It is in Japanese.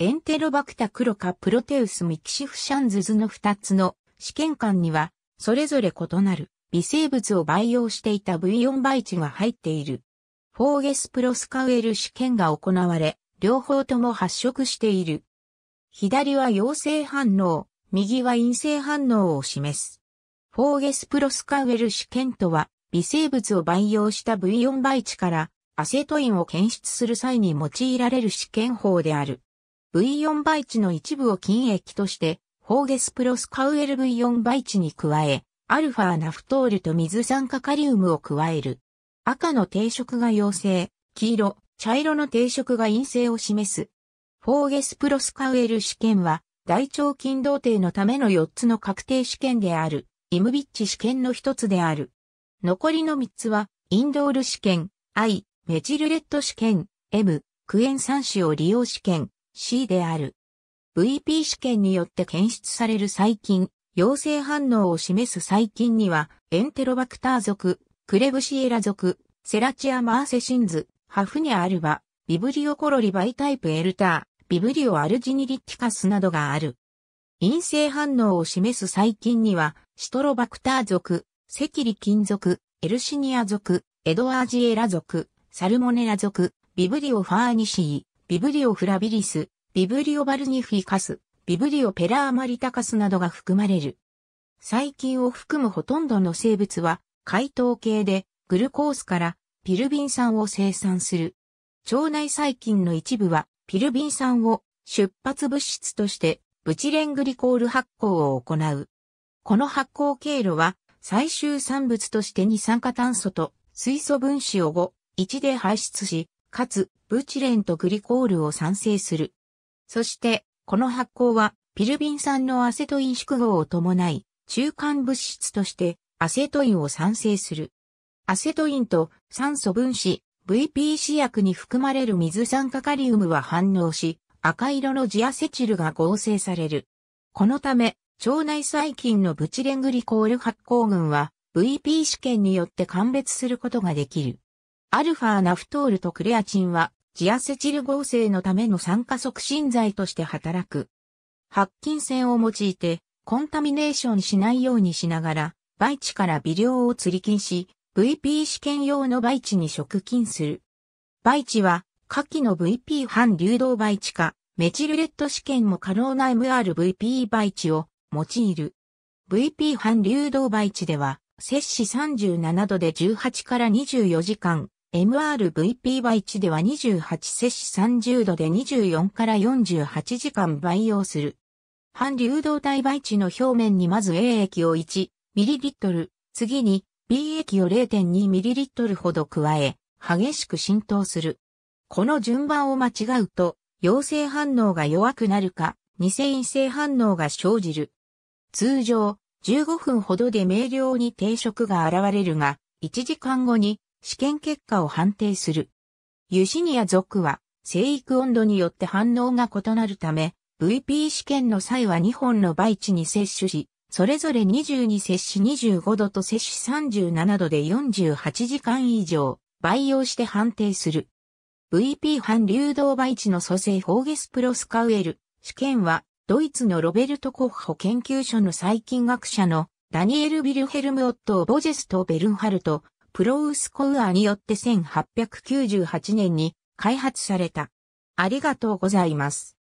エンテロバクタクロカプロテウスミキシフシャンズズの2つの試験管には、それぞれ異なる微生物を培養していた V4 培地が入っている。フォーゲスプロスカウエル試験が行われ、両方とも発色している。左は陽性反応、右は陰性反応を示す。フォーゲスプロスカウエル試験とは、微生物を培養した V4 倍値からアセトインを検出する際に用いられる試験法である。V4 倍値の一部を金液として、ホーゲスプロスカウエル V4 倍値に加え、アルファナフトールと水酸化カリウムを加える。赤の定食が陽性、黄色、茶色の定食が陰性を示す。フォーゲスプロスカウエル試験は、大腸菌同定のための4つの確定試験である、イムビッチ試験の1つである。残りの3つは、インドール試験、I、メチルレット試験、M、クエン酸子を利用試験、C である。VP 試験によって検出される細菌、陽性反応を示す細菌には、エンテロバクター属、クレブシエラ属、セラチアマーセシンズ、ハフニアアルバ、ビブリオコロリバイタイプエルター、ビブリオアルジニリティカスなどがある。陰性反応を示す細菌には、シトロバクター属、セキリ菌属、エルシニア属、エドアージエラ属、サルモネラ属、ビブリオファーニシー、ビブリオフラビリス、ビブリオバルニフィカス、ビブリオペラーマリタカスなどが含まれる。細菌を含むほとんどの生物は、解糖系で、グルコースからピルビン酸を生産する。腸内細菌の一部は、ピルビン酸を出発物質として、ブチレングリコール発酵を行う。この発酵経路は、最終産物として二酸化炭素と水素分子を5、1で排出し、かつブチレンとグリコールを産生する。そして、この発酵は、ピルビン酸のアセトイン宿合を伴い、中間物質として、アセトインを産生する。アセトインと酸素分子 VPC 薬に含まれる水酸化カリウムは反応し、赤色のジアセチルが合成される。このため、腸内細菌のブチレングリコール発酵群は VP 試験によって鑑別することができる。アルファナフトールとクレアチンはジアセチル合成のための酸化促進剤として働く。白金線を用いて、コンタミネーションしないようにしながら、培地から微量を釣り菌し、VP 試験用の培地に食菌する。培地は、下記の VP 反流動培地か、メチルレット試験も可能な MRVP 培地を用いる。VP 反流動培地では、摂氏37度で18から24時間、m r v p は1では28摂氏30度で24から48時間培養する。反流動体培地の表面にまず A 液を 1ml、次に B 液を 0.2ml ほど加え、激しく浸透する。この順番を間違うと、陽性反応が弱くなるか、偽陰性反応が生じる。通常、15分ほどで明瞭に定食が現れるが、1時間後に試験結果を判定する。ユシニア属は生育温度によって反応が異なるため、VP 試験の際は2本の培地に摂取し、それぞれ22摂取25度と摂取37度で48時間以上培養して判定する。VP 反流動培地の蘇生ホーゲスプロスカウエル試験はドイツのロベルト・コッホ研究所の細菌学者のダニエル・ビルヘルム・オットー・ボジェスト・ベルンハルトプロウスコウアによって1898年に開発された。ありがとうございます。